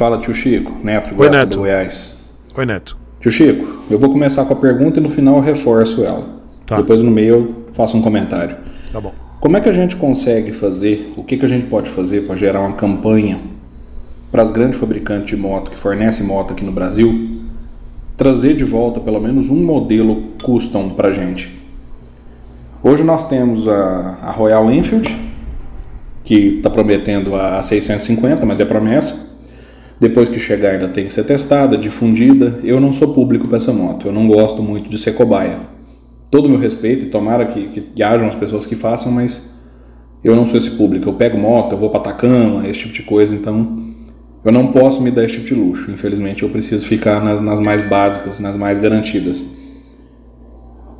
Fala, tio Chico, neto de Goiás, Oi, neto. do Goiás. Oi, Neto. Tio Chico, eu vou começar com a pergunta e no final eu reforço ela. Tá. Depois no meio eu faço um comentário. Tá bom. Como é que a gente consegue fazer, o que, que a gente pode fazer para gerar uma campanha para as grandes fabricantes de moto que fornecem moto aqui no Brasil, trazer de volta pelo menos um modelo custom para a gente? Hoje nós temos a, a Royal Enfield, que está prometendo a, a 650, mas é promessa. Depois que chegar, ainda tem que ser testada, difundida. Eu não sou público para essa moto, eu não gosto muito de ser cobaia. Todo o meu respeito, e tomara que, que, hajam as pessoas que façam, mas eu não sou esse público. Eu pego moto, eu vou para Atacama, esse tipo de coisa, então eu não posso me dar esse tipo de luxo. Infelizmente, eu preciso ficar nas, nas mais básicas, nas mais garantidas.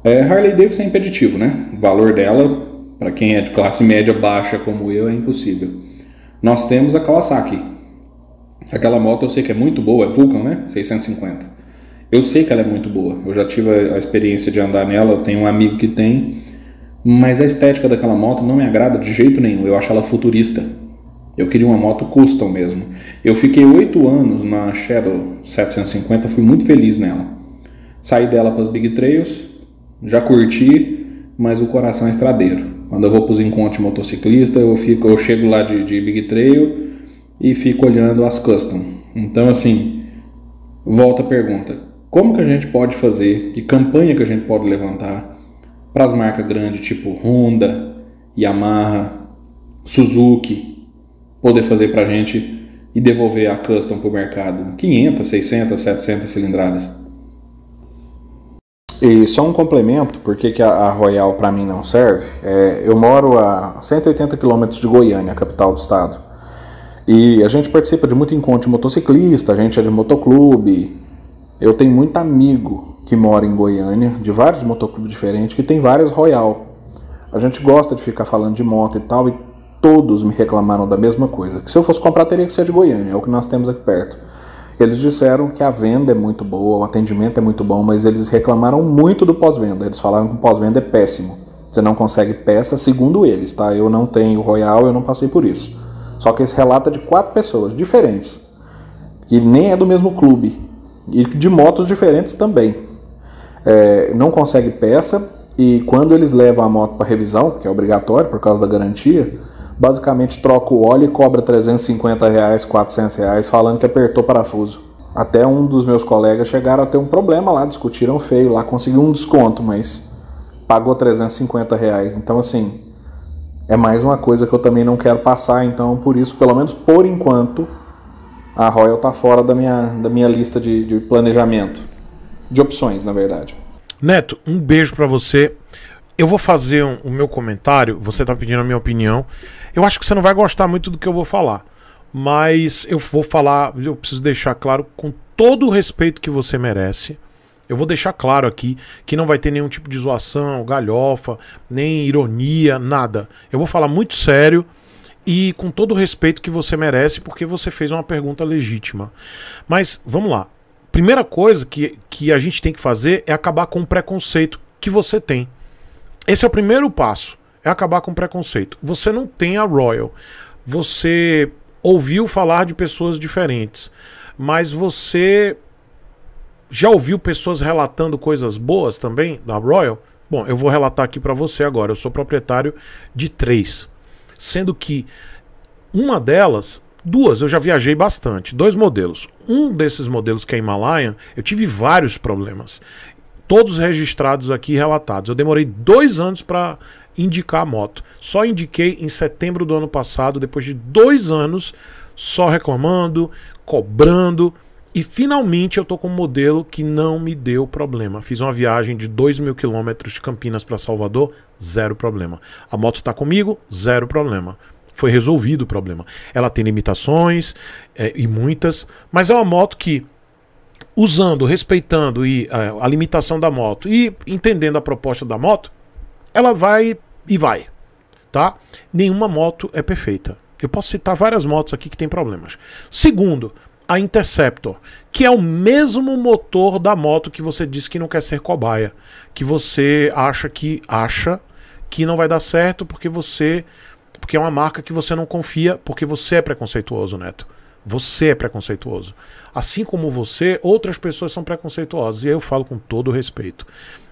É, Harley Davidson é impeditivo, né? O valor dela, para quem é de classe média baixa como eu, é impossível. Nós temos a Kawasaki, Aquela moto eu sei que é muito boa, é Vulcan, né? 650. Eu sei que ela é muito boa. Eu já tive a experiência de andar nela, eu tenho um amigo que tem, mas a estética daquela moto não me agrada de jeito nenhum. Eu acho ela futurista. Eu queria uma moto custom mesmo. Eu fiquei oito anos na Shadow 750, fui muito feliz nela. Saí dela para os Big Trails, já curti, mas o coração é estradeiro. Quando eu vou para os encontros de motociclista, eu, fico, eu chego lá de, de Big Trail, e fico olhando as custom. Então, assim, volta a pergunta: como que a gente pode fazer? Que campanha que a gente pode levantar para as marcas grandes tipo Honda, Yamaha, Suzuki poder fazer para a gente e devolver a custom para o mercado 500, 600, 700 cilindradas? E só um complemento, porque que a Royal para mim não serve. É, eu moro a 180 quilômetros de Goiânia, capital do estado. E a gente participa de muito encontro de motociclista, a gente é de motoclube. Eu tenho muito amigo que mora em Goiânia, de vários motoclubes diferentes, que tem várias Royal. A gente gosta de ficar falando de moto e tal, e todos me reclamaram da mesma coisa. Que se eu fosse comprar, teria que ser de Goiânia, é o que nós temos aqui perto. Eles disseram que a venda é muito boa, o atendimento é muito bom, mas eles reclamaram muito do pós-venda. Eles falaram que o pós-venda é péssimo. Você não consegue peça, segundo eles, tá? Eu não tenho Royal, eu não passei por isso. Só que esse relato é de quatro pessoas diferentes, que nem é do mesmo clube, e de motos diferentes também. É, não consegue peça, e quando eles levam a moto para revisão, que é obrigatório por causa da garantia, basicamente troca o óleo e cobra 350 reais, 400 reais, falando que apertou parafuso. Até um dos meus colegas chegaram a ter um problema lá, discutiram feio lá, conseguiu um desconto, mas pagou 350 reais. Então, assim, é mais uma coisa que eu também não quero passar, então por isso, pelo menos por enquanto, a Royal tá fora da minha, da minha lista de, de planejamento, de opções, na verdade. Neto, um beijo para você. Eu vou fazer um, o meu comentário, você tá pedindo a minha opinião. Eu acho que você não vai gostar muito do que eu vou falar, mas eu vou falar, eu preciso deixar claro com todo o respeito que você merece. Eu vou deixar claro aqui que não vai ter nenhum tipo de zoação, galhofa, nem ironia, nada. Eu vou falar muito sério e com todo o respeito que você merece, porque você fez uma pergunta legítima. Mas vamos lá. Primeira coisa que, que a gente tem que fazer é acabar com o preconceito que você tem. Esse é o primeiro passo. É acabar com o preconceito. Você não tem a Royal. Você ouviu falar de pessoas diferentes, mas você já ouviu pessoas relatando coisas boas também da Royal? Bom, eu vou relatar aqui para você agora. Eu sou proprietário de três, sendo que uma delas, duas, eu já viajei bastante, dois modelos. Um desses modelos que é Himalayan, eu tive vários problemas, todos registrados aqui relatados. Eu demorei dois anos para indicar a moto. Só indiquei em setembro do ano passado, depois de dois anos só reclamando, cobrando e finalmente eu tô com um modelo que não me deu problema. Fiz uma viagem de 2 mil quilômetros de Campinas para Salvador, zero problema. A moto está comigo, zero problema. Foi resolvido o problema. Ela tem limitações é, e muitas, mas é uma moto que usando, respeitando e a, é, a limitação da moto e entendendo a proposta da moto, ela vai e vai, tá? Nenhuma moto é perfeita. Eu posso citar várias motos aqui que tem problemas. Segundo, a Interceptor, que é o mesmo motor da moto que você disse que não quer ser cobaia, que você acha que acha que não vai dar certo porque você porque é uma marca que você não confia, porque você é preconceituoso, Neto. Você é preconceituoso. Assim como você, outras pessoas são preconceituosas. E aí eu falo com todo respeito.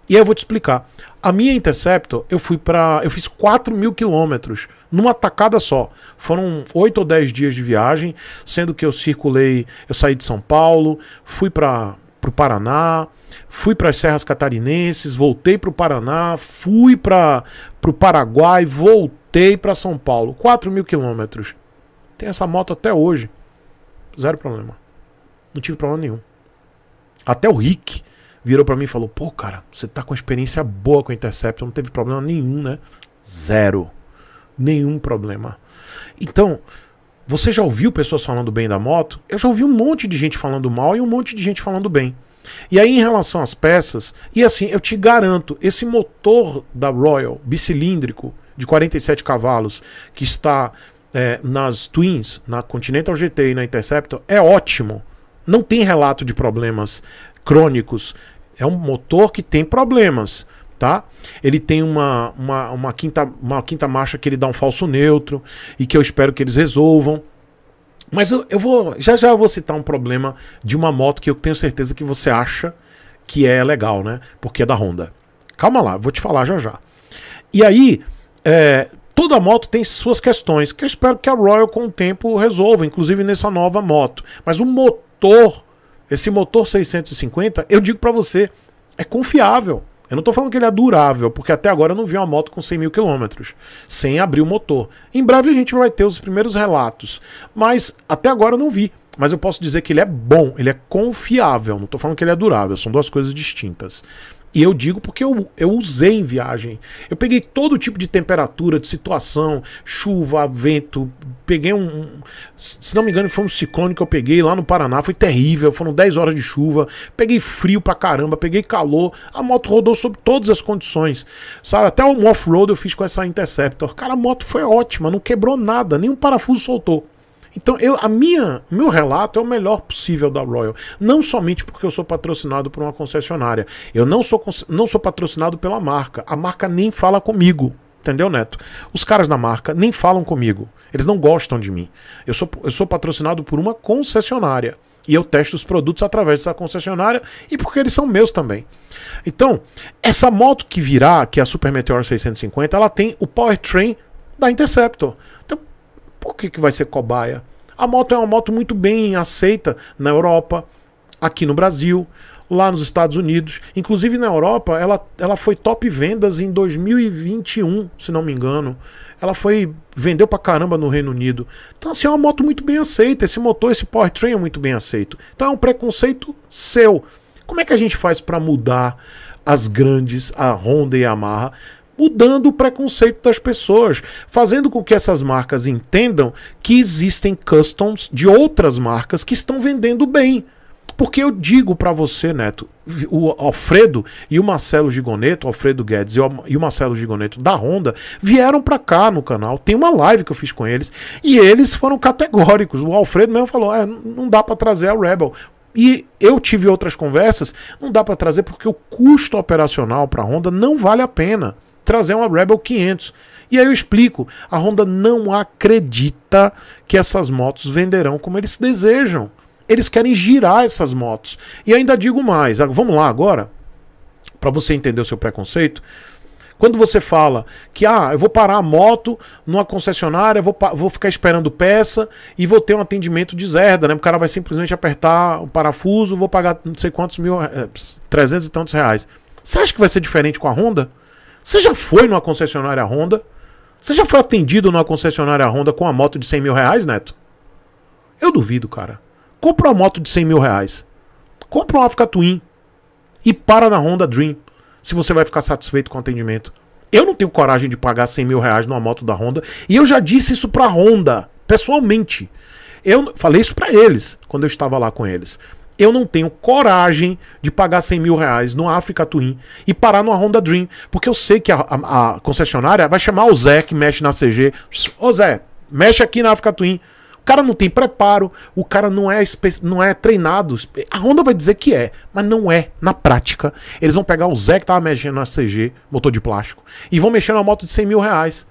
E aí eu vou te explicar. A minha Interceptor, eu fui para, eu fiz 4 mil quilômetros numa tacada só. Foram 8 ou 10 dias de viagem, sendo que eu circulei, eu saí de São Paulo, fui para para o Paraná, fui para as Serras Catarinenses, voltei para o Paraná, fui para o Paraguai, voltei para São Paulo. 4 mil quilômetros. Tem essa moto até hoje. Zero problema. Não tive problema nenhum. Até o Rick, virou para mim e falou: Pô, cara, você tá com experiência boa com o Interceptor, não teve problema nenhum, né? Zero. Nenhum problema. Então, você já ouviu pessoas falando bem da moto? Eu já ouvi um monte de gente falando mal e um monte de gente falando bem. E aí, em relação às peças, e assim, eu te garanto, esse motor da Royal bicilíndrico de 47 cavalos que está é, nas Twins, na Continental GT e na Interceptor, é ótimo. Não tem relato de problemas crônicos é um motor que tem problemas. Tá? Ele tem uma, uma, uma, quinta, uma quinta marcha que ele dá um falso neutro e que eu espero que eles resolvam. Mas eu, eu vou. Já já eu vou citar um problema de uma moto que eu tenho certeza que você acha que é legal, né? Porque é da Honda. Calma lá, vou te falar já já. E aí, é, toda moto tem suas questões, que eu espero que a Royal com o tempo resolva, inclusive nessa nova moto. Mas o motor esse motor 650, eu digo para você, é confiável. Eu não estou falando que ele é durável, porque até agora eu não vi uma moto com 100 mil quilômetros, sem abrir o motor. Em breve a gente vai ter os primeiros relatos, mas até agora eu não vi. Mas eu posso dizer que ele é bom, ele é confiável. Não estou falando que ele é durável, são duas coisas distintas. E eu digo porque eu, eu usei em viagem. Eu peguei todo tipo de temperatura, de situação, chuva, vento. Peguei um. Se não me engano, foi um ciclone que eu peguei lá no Paraná. Foi terrível. Foram 10 horas de chuva. Peguei frio pra caramba. Peguei calor. A moto rodou sob todas as condições. Sabe? Até o off-road eu fiz com essa Interceptor. Cara, a moto foi ótima. Não quebrou nada. Nenhum parafuso soltou. Então, eu, a minha, meu relato é o melhor possível da Royal. Não somente porque eu sou patrocinado por uma concessionária. Eu não sou, não sou patrocinado pela marca. A marca nem fala comigo. Entendeu, Neto? Os caras da marca nem falam comigo. Eles não gostam de mim. Eu sou, eu sou patrocinado por uma concessionária. E eu testo os produtos através dessa concessionária e porque eles são meus também. Então, essa moto que virá, que é a Super Meteor 650, ela tem o powertrain da Interceptor. Então, por que, que vai ser cobaia? A moto é uma moto muito bem aceita na Europa, aqui no Brasil, lá nos Estados Unidos. Inclusive na Europa, ela, ela foi top vendas em 2021, se não me engano. Ela foi vendeu pra caramba no Reino Unido. Então assim, é uma moto muito bem aceita. Esse motor, esse powertrain é muito bem aceito. Então é um preconceito seu. Como é que a gente faz para mudar as grandes, a Honda e a Yamaha, mudando o preconceito das pessoas, fazendo com que essas marcas entendam que existem customs de outras marcas que estão vendendo bem. Porque eu digo para você, Neto, o Alfredo e o Marcelo Gigoneto, Alfredo Guedes e o Marcelo Gigoneto da Honda, vieram para cá no canal. Tem uma live que eu fiz com eles e eles foram categóricos. O Alfredo mesmo falou: ah, não dá para trazer a Rebel. E eu tive outras conversas, não dá para trazer porque o custo operacional para a Honda não vale a pena trazer uma Rebel 500. E aí eu explico, a Honda não acredita que essas motos venderão como eles desejam. Eles querem girar essas motos. E ainda digo mais, vamos lá agora, para você entender o seu preconceito. Quando você fala que ah, eu vou parar a moto numa concessionária, vou, vou ficar esperando peça e vou ter um atendimento de zerda, né? O cara vai simplesmente apertar o parafuso, vou pagar não sei quantos mil, eh, eh, trezentos e tantos reais. Você acha que vai ser diferente com a Honda? Você já foi numa concessionária Honda? Você já foi atendido numa concessionária Honda com uma moto de 100 mil reais, Neto? Eu duvido, cara. Compra uma moto de 100 mil reais. Compra um Africa Twin. E para na Honda Dream. Se você vai ficar satisfeito com o atendimento. Eu não tenho coragem de pagar 100 mil reais numa moto da Honda. E eu já disse isso pra Honda, pessoalmente. Eu falei isso para eles, quando eu estava lá com eles. Eu não tenho coragem de pagar 100 mil reais no Africa Twin e parar numa Honda Dream, porque eu sei que a, a, a concessionária vai chamar o Zé, que mexe na CG. Ô Zé, mexe aqui na Africa Twin. O cara não tem preparo, o cara não é, não é treinado. A Honda vai dizer que é, mas não é. Na prática, eles vão pegar o Zé que tava mexendo na CG, motor de plástico, e vão mexer na moto de 100 mil reais.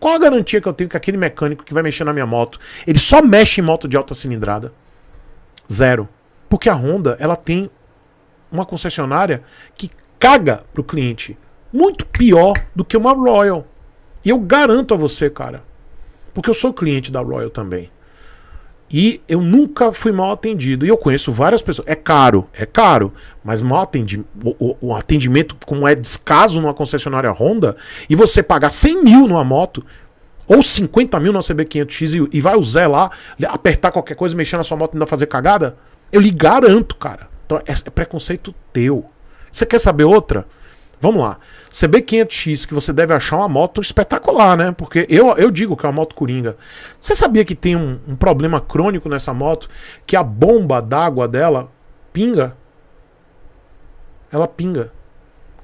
Qual a garantia que eu tenho que aquele mecânico que vai mexer na minha moto, ele só mexe em moto de alta cilindrada? Zero. Porque a Honda, ela tem uma concessionária que caga pro cliente muito pior do que uma Royal. E eu garanto a você, cara, porque eu sou cliente da Royal também. E eu nunca fui mal atendido. E eu conheço várias pessoas. É caro, é caro. Mas mal atendi, o, o, o atendimento, como é descaso numa concessionária Honda, e você pagar 100 mil numa moto, ou 50 mil na CB500X e, e vai o Zé lá apertar qualquer coisa, mexer na sua moto e ainda fazer cagada. Eu lhe garanto, cara. Então, é, é preconceito teu. Você quer saber outra? Vamos lá. CB500X, que você deve achar uma moto espetacular, né? Porque eu, eu digo que é uma moto coringa. Você sabia que tem um, um problema crônico nessa moto? Que a bomba d'água dela pinga? Ela pinga.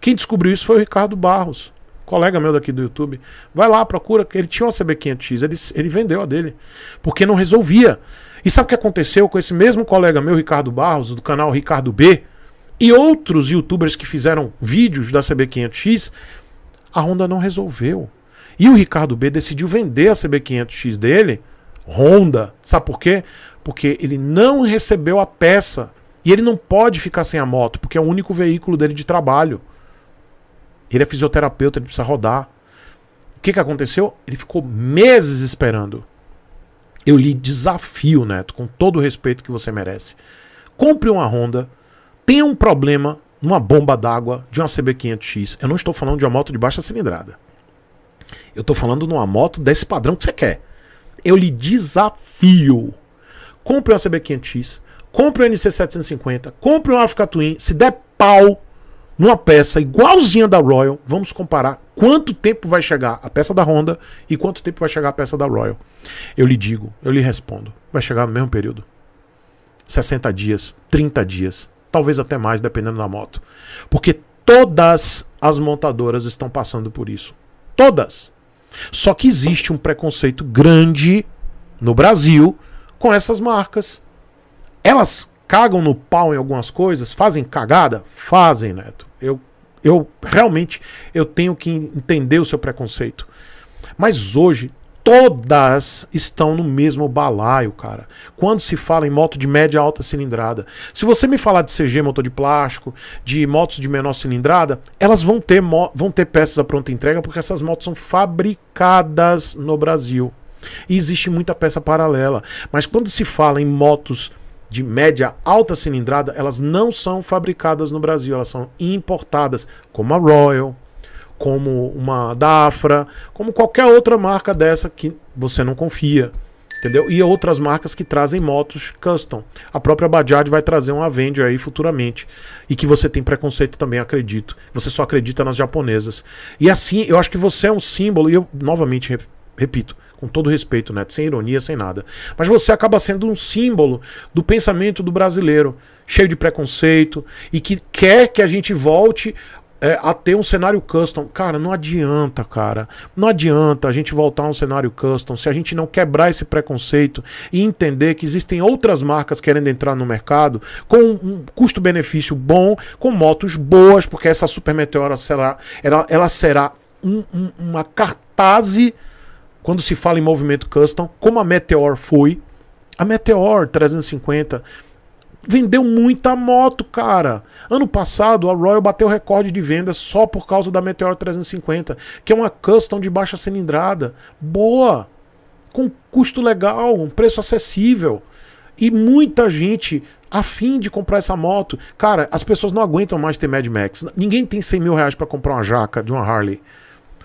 Quem descobriu isso foi o Ricardo Barros, colega meu daqui do YouTube. Vai lá, procura. Ele tinha uma CB500X, ele, ele vendeu a dele. Porque não resolvia. E sabe o que aconteceu com esse mesmo colega meu, Ricardo Barros, do canal Ricardo B, e outros youtubers que fizeram vídeos da CB500X? A Honda não resolveu. E o Ricardo B decidiu vender a CB500X dele, Honda. Sabe por quê? Porque ele não recebeu a peça. E ele não pode ficar sem a moto, porque é o único veículo dele de trabalho. Ele é fisioterapeuta, ele precisa rodar. O que, que aconteceu? Ele ficou meses esperando eu lhe desafio, Neto, com todo o respeito que você merece. Compre uma Honda, tenha um problema numa bomba d'água de uma CB500X. Eu não estou falando de uma moto de baixa cilindrada. Eu estou falando de uma moto desse padrão que você quer. Eu lhe desafio. Compre uma CB500X, compre um NC750, compre um Africa Twin, se der pau, numa peça igualzinha da Royal, vamos comparar quanto tempo vai chegar a peça da Honda e quanto tempo vai chegar a peça da Royal. Eu lhe digo, eu lhe respondo, vai chegar no mesmo período. 60 dias, 30 dias, talvez até mais, dependendo da moto. Porque todas as montadoras estão passando por isso. Todas. Só que existe um preconceito grande no Brasil com essas marcas. Elas cagam no pau em algumas coisas, fazem cagada? Fazem, Neto. Eu, eu realmente eu tenho que entender o seu preconceito. Mas hoje todas estão no mesmo balaio, cara. Quando se fala em moto de média alta cilindrada, se você me falar de CG motor de plástico, de motos de menor cilindrada, elas vão ter vão ter peças à pronta entrega porque essas motos são fabricadas no Brasil. E existe muita peça paralela, mas quando se fala em motos de média alta cilindrada, elas não são fabricadas no Brasil, elas são importadas, como a Royal, como uma da como qualquer outra marca dessa que você não confia, entendeu? E outras marcas que trazem motos custom. A própria Bajaj vai trazer uma Avenger aí futuramente e que você tem preconceito também, acredito. Você só acredita nas japonesas. E assim, eu acho que você é um símbolo e eu novamente repito, com todo respeito, Neto, né? sem ironia, sem nada. Mas você acaba sendo um símbolo do pensamento do brasileiro, cheio de preconceito e que quer que a gente volte é, a ter um cenário custom. Cara, não adianta, cara. Não adianta a gente voltar a um cenário custom se a gente não quebrar esse preconceito e entender que existem outras marcas querendo entrar no mercado com um custo-benefício bom, com motos boas, porque essa Super Meteora será, ela, ela será um, um, uma cartaz quando se fala em movimento custom, como a Meteor foi, a Meteor 350 vendeu muita moto, cara. Ano passado a Royal bateu recorde de vendas só por causa da Meteor 350, que é uma custom de baixa cilindrada, boa, com custo legal, um preço acessível. E muita gente a fim de comprar essa moto. Cara, as pessoas não aguentam mais ter Mad Max. Ninguém tem 100 mil reais para comprar uma jaca de uma Harley.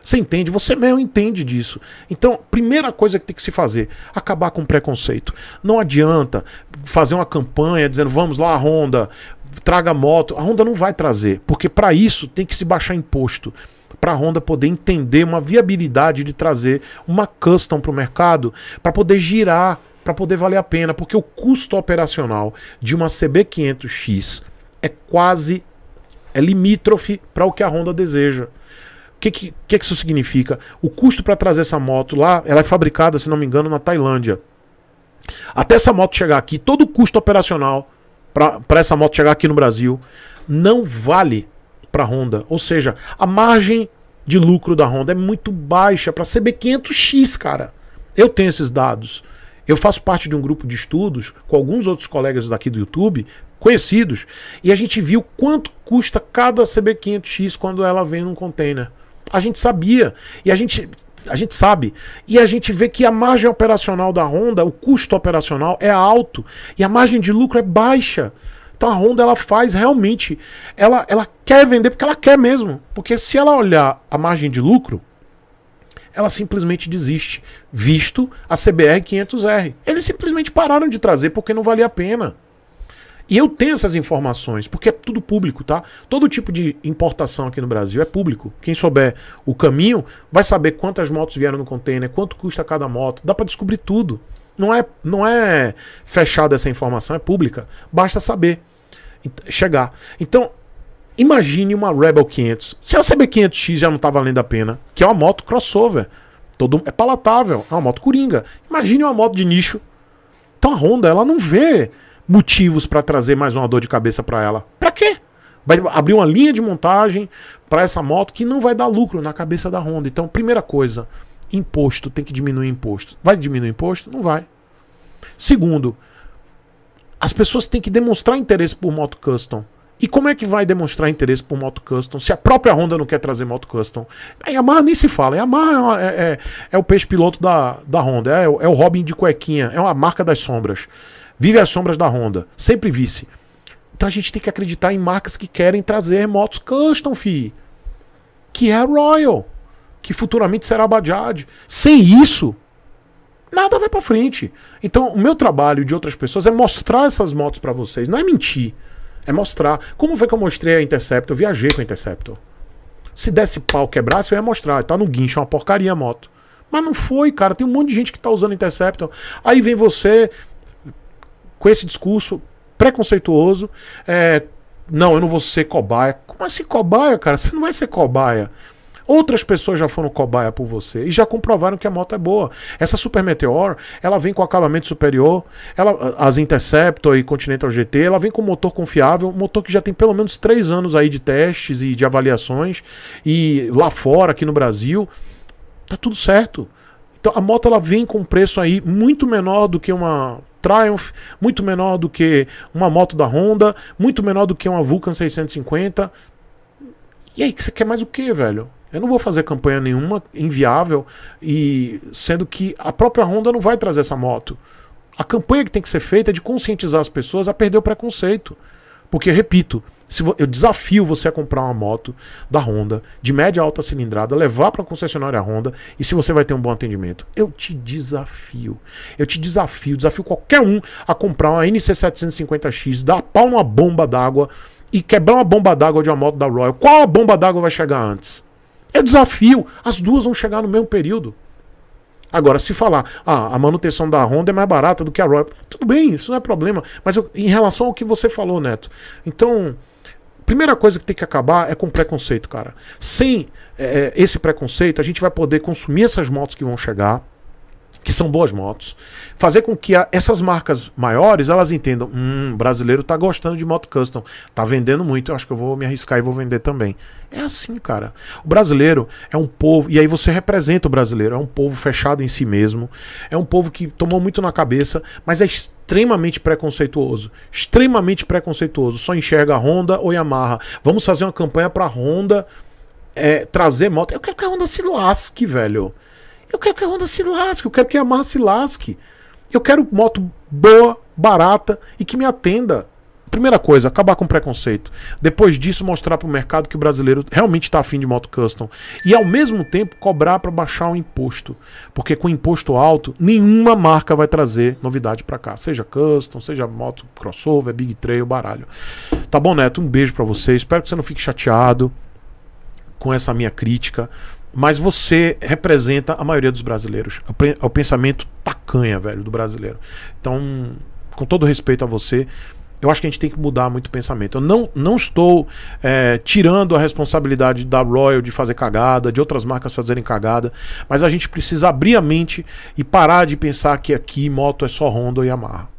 Você entende? Você mesmo entende disso. Então, primeira coisa que tem que se fazer, acabar com o preconceito. Não adianta fazer uma campanha dizendo, vamos lá, Honda, traga moto. A Honda não vai trazer, porque para isso tem que se baixar imposto. Para a Honda poder entender uma viabilidade de trazer uma custom para o mercado, para poder girar, para poder valer a pena, porque o custo operacional de uma CB500X é quase é limítrofe para o que a Honda deseja que, que, que, que isso significa? O custo para trazer essa moto lá, ela é fabricada, se não me engano, na Tailândia. Até essa moto chegar aqui, todo o custo operacional para essa moto chegar aqui no Brasil não vale para a Honda. Ou seja, a margem de lucro da Honda é muito baixa para CB500X, cara. Eu tenho esses dados. Eu faço parte de um grupo de estudos com alguns outros colegas daqui do YouTube, conhecidos, e a gente viu quanto custa cada CB500X quando ela vem num container a gente sabia. E a gente a gente sabe. E a gente vê que a margem operacional da Honda, o custo operacional é alto e a margem de lucro é baixa. Então a Honda ela faz realmente, ela, ela quer vender porque ela quer mesmo. Porque se ela olhar a margem de lucro, ela simplesmente desiste, visto a CBR 500R. Eles simplesmente pararam de trazer porque não valia a pena. E eu tenho essas informações, porque é tudo público, tá? Todo tipo de importação aqui no Brasil é público. Quem souber o caminho vai saber quantas motos vieram no container, quanto custa cada moto, dá para descobrir tudo. Não é, não é fechada essa informação, é pública. Basta saber chegar. Então, imagine uma Rebel 500. Se a CB500X já não tá valendo a pena, que é uma moto crossover, todo é palatável, é uma moto coringa. Imagine uma moto de nicho. Então a Honda, ela não vê motivos para trazer mais uma dor de cabeça para ela. Para quê? Vai abrir uma linha de montagem para essa moto que não vai dar lucro na cabeça da Honda. Então, primeira coisa, imposto, tem que diminuir imposto. Vai diminuir imposto? Não vai. Segundo, as pessoas têm que demonstrar interesse por moto custom. E como é que vai demonstrar interesse por moto custom se a própria Honda não quer trazer moto custom? É, a Yamaha nem se fala. A Yamaha é, é, é, é o peixe piloto da, da Honda, é, é o Robin de cuequinha, é uma marca das sombras. Vive as sombras da Honda. Sempre vice. Então a gente tem que acreditar em marcas que querem trazer motos custom, fi. Que é a Royal. Que futuramente será a Bajaj. Sem isso, nada vai para frente. Então, o meu trabalho de outras pessoas é mostrar essas motos para vocês, não é mentir. É mostrar. Como foi que eu mostrei a Interceptor? Eu viajei com a Interceptor. Se desse pau, quebrasse, eu ia mostrar. Tá no guincho, é uma porcaria a moto. Mas não foi, cara. Tem um monte de gente que tá usando Interceptor. Aí vem você com esse discurso preconceituoso. É, não, eu não vou ser cobaia. Como assim cobaia, cara? Você não vai ser cobaia. Outras pessoas já foram cobaia por você e já comprovaram que a moto é boa. Essa Super Meteor, ela vem com acabamento superior, ela, as Interceptor e Continental GT, ela vem com motor confiável, um motor que já tem pelo menos três anos aí de testes e de avaliações, e lá fora, aqui no Brasil, tá tudo certo. Então a moto ela vem com um preço aí muito menor do que uma Triumph, muito menor do que uma moto da Honda, muito menor do que uma Vulcan 650. E aí, você quer mais o que, velho? Eu não vou fazer campanha nenhuma, inviável, e sendo que a própria Honda não vai trazer essa moto. A campanha que tem que ser feita é de conscientizar as pessoas a perder o preconceito. Porque, repito, se eu desafio você a comprar uma moto da Honda, de média alta cilindrada, levar para a concessionária Honda e se você vai ter um bom atendimento. Eu te desafio. Eu te desafio, desafio qualquer um a comprar uma NC750X, dar pau numa bomba d'água e quebrar uma bomba d'água de uma moto da Royal. Qual a bomba d'água vai chegar antes? Eu desafio. As duas vão chegar no mesmo período. Agora, se falar, ah, a manutenção da Honda é mais barata do que a Royal, tudo bem, isso não é problema. Mas eu, em relação ao que você falou, Neto, então, primeira coisa que tem que acabar é com preconceito, cara. Sem é, esse preconceito, a gente vai poder consumir essas motos que vão chegar que são boas motos, fazer com que a, essas marcas maiores elas entendam, hum, brasileiro tá gostando de moto custom, tá vendendo muito, eu acho que eu vou me arriscar e vou vender também. É assim, cara. O brasileiro é um povo, e aí você representa o brasileiro, é um povo fechado em si mesmo, é um povo que tomou muito na cabeça, mas é extremamente preconceituoso, extremamente preconceituoso, só enxerga a Honda ou Yamaha. Vamos fazer uma campanha para Honda é, trazer moto. Eu quero que a Honda se lasque, velho. Eu quero que a Honda se lasque, eu quero que a Yamaha se lasque. Eu quero moto boa, barata e que me atenda. Primeira coisa, acabar com o preconceito. Depois disso, mostrar para o mercado que o brasileiro realmente está afim de moto custom. E ao mesmo tempo, cobrar para baixar o imposto. Porque com imposto alto, nenhuma marca vai trazer novidade para cá. Seja custom, seja moto crossover, big trail, baralho. Tá bom, Neto? Um beijo para você. Espero que você não fique chateado com essa minha crítica mas você representa a maioria dos brasileiros. É o pensamento tacanha, velho, do brasileiro. Então, com todo respeito a você, eu acho que a gente tem que mudar muito o pensamento. Eu não, não estou é, tirando a responsabilidade da Royal de fazer cagada, de outras marcas fazerem cagada, mas a gente precisa abrir a mente e parar de pensar que aqui moto é só Honda e Yamaha.